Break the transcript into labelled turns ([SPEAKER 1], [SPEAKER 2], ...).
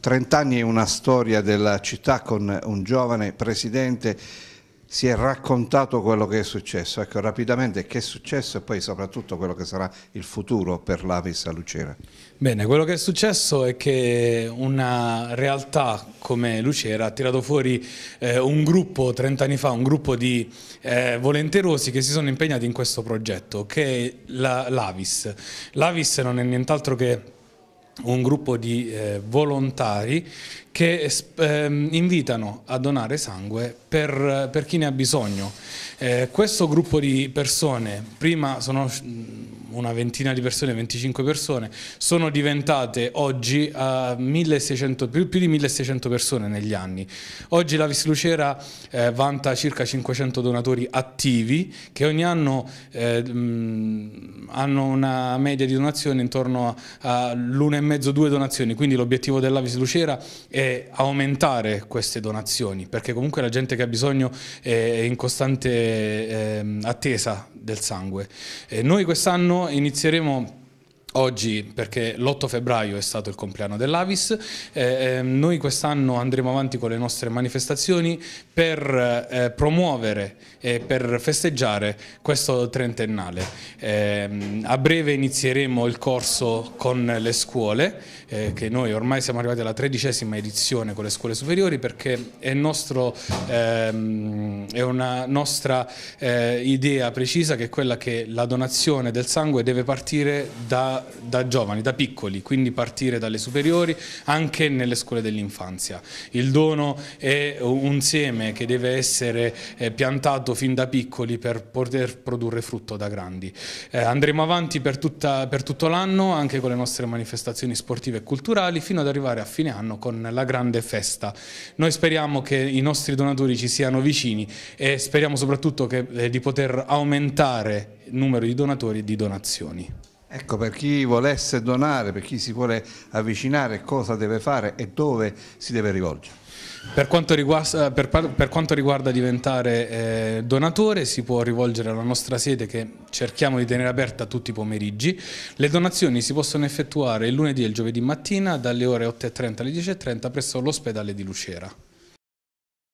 [SPEAKER 1] Trent'anni è una storia della città con un giovane presidente, si è raccontato quello che è successo, ecco rapidamente che è successo e poi soprattutto quello che sarà il futuro per l'Avis a Lucera.
[SPEAKER 2] Bene, quello che è successo è che una realtà come Lucera ha tirato fuori eh, un gruppo, 30 anni fa, un gruppo di eh, volenterosi che si sono impegnati in questo progetto, che è l'Avis. La, L'Avis non è nient'altro che un gruppo di eh, volontari che eh, invitano a donare sangue per, per chi ne ha bisogno. Eh, questo gruppo di persone prima sono una ventina di persone, 25 persone, sono diventate oggi uh, eh, 1600, più, più, di 1600 persone negli anni. Oggi l'Avis Lucera eh, vanta circa 500 donatori attivi che ogni anno eh, mh, hanno una media di donazione intorno all'1,5-2 donazioni, quindi l'obiettivo dell'Avis Lucera è aumentare queste donazioni perché comunque la gente che ha bisogno è in costante eh, attesa del sangue. Eh, noi quest'anno inizieremo Oggi, perché l'8 febbraio è stato il compleanno dell'Avis, eh, ehm, noi quest'anno andremo avanti con le nostre manifestazioni per eh, promuovere e per festeggiare questo trentennale. Eh, a breve inizieremo il corso con le scuole, eh, che noi ormai siamo arrivati alla tredicesima edizione con le scuole superiori perché è, nostro, ehm, è una nostra eh, idea precisa che è quella che la donazione del sangue deve partire da da, giovani, da piccoli, quindi partire dalle superiori anche nelle scuole dell'infanzia. Il dono è un seme che deve essere eh, piantato fin da piccoli per poter produrre frutto da grandi. Eh, andremo avanti per, tutta, per tutto l'anno anche con le nostre manifestazioni sportive e culturali fino ad arrivare a fine anno con la grande festa. Noi speriamo che i nostri donatori ci siano vicini e speriamo soprattutto che, eh, di poter aumentare il numero di donatori e di
[SPEAKER 1] donazioni. Ecco, per chi volesse donare, per chi si vuole avvicinare, cosa deve fare e dove si deve rivolgere? Per quanto, riguarda, eh, per, per quanto riguarda
[SPEAKER 2] diventare eh, donatore si può rivolgere alla nostra sede che cerchiamo di tenere aperta tutti i pomeriggi. Le donazioni si possono effettuare il lunedì e il giovedì mattina dalle ore 8.30 alle 10.30 presso l'ospedale di Lucera.